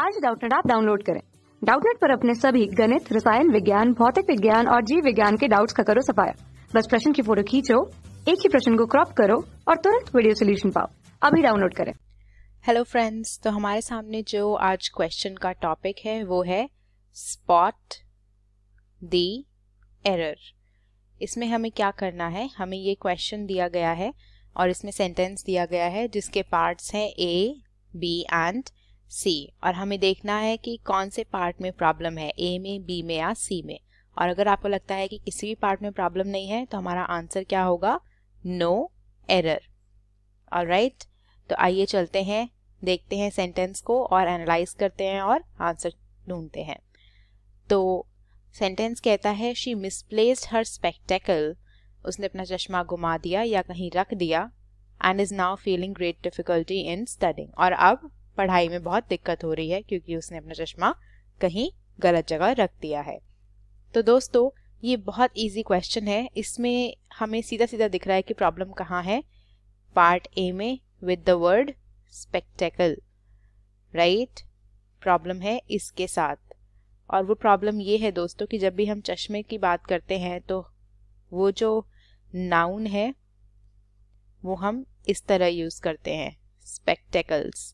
आज डाउटनेट आप डाउनलोड करें डाउटनेट पर अपने सभी गणित रसायन विज्ञान भौतिक विज्ञान और जीव विज्ञान के डाउट्स का करो सफाया बस प्रश्न की फोटो खींचो एक ही प्रश्न को क्रॉप करो और तुरंत वीडियो सोल्यूशन पाओ अभी डाउनलोड करें हेलो फ्रेंड्स तो हमारे सामने जो आज क्वेश्चन का टॉपिक है वो है स्पॉट दी एरर इसमें हमें क्या करना है हमें ये क्वेश्चन दिया गया है और इसमें सेंटेंस दिया गया है जिसके पार्ट्स हैं ए बी एंड सी और हमें देखना है कि कौन से पार्ट में प्रॉब्लम है ए में बी में या सी में और अगर आपको लगता है कि किसी भी पार्ट में प्रॉब्लम नहीं है तो हमारा आंसर क्या होगा नो एरर राइट तो आइए चलते हैं देखते हैं सेंटेंस को और एनालाइज करते हैं और आंसर ढूंढते हैं तो सेंटेंस कहता है शी मिसप्लेस्ड हर स्पेक्टेकल उसने अपना चश्मा घुमा दिया या कहीं रख दिया and is now feeling great difficulty in studying और अब पढ़ाई में बहुत दिक्कत हो रही है क्योंकि उसने अपना चश्मा कहीं गलत जगह रख दिया है तो दोस्तों ये बहुत इजी क्वेश्चन है इसमें हमें सीधा सीधा दिख रहा है कि प्रॉब्लम कहाँ है पार्ट ए में with the word spectacle right problem है इसके साथ और वो प्रॉब्लम ये है दोस्तों कि जब भी हम चश्मे की बात करते हैं तो वो जो नाउन है वो हम इस तरह यूज़ करते हैं स्पेक्टेकल्स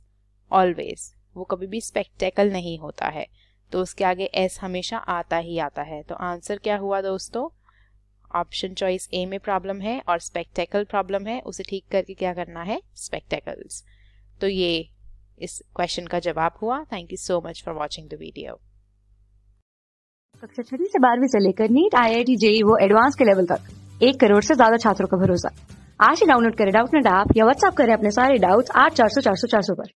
ऑलवेज वो कभी भी स्पेक्टेकल नहीं होता है तो उसके आगे एस हमेशा आता ही आता है तो आंसर क्या हुआ दोस्तों ऑप्शन चॉइस ए में प्रॉब्लम है और स्पेक्टेकल प्रॉब्लम है उसे ठीक करके क्या करना है स्पेक्टेकल्स तो ये इस क्वेश्चन का जवाब हुआ thank you so much for watching the video कक्षा छठी से बारहवीं से लेकर NEET I I T JEE वो एडवांस के लेवल तक एक करोड़ से ज्यादा छात्रों का भरोसा आज ही डाउनलोड करें डाउट नेट ऐप या व्हाट्सएप करें अपने सारे डाउट्स आठ चार सौ चार सौ चार सौ पर